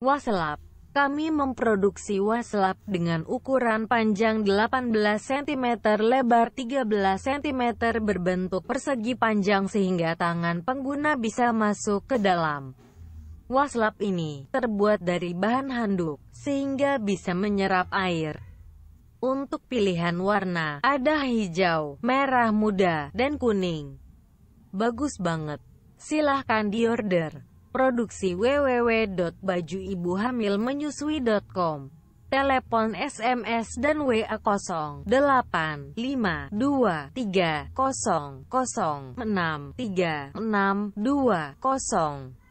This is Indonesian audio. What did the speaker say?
Waselap kami memproduksi waslap dengan ukuran panjang 18 cm lebar 13 cm berbentuk persegi panjang sehingga tangan pengguna bisa masuk ke dalam. Waslap ini terbuat dari bahan handuk, sehingga bisa menyerap air. Untuk pilihan warna, ada hijau, merah muda, dan kuning. Bagus banget. Silahkan diorder. Produksi www.bajuibuhamilmenyusui.com Telepon SMS dan WA 085230063620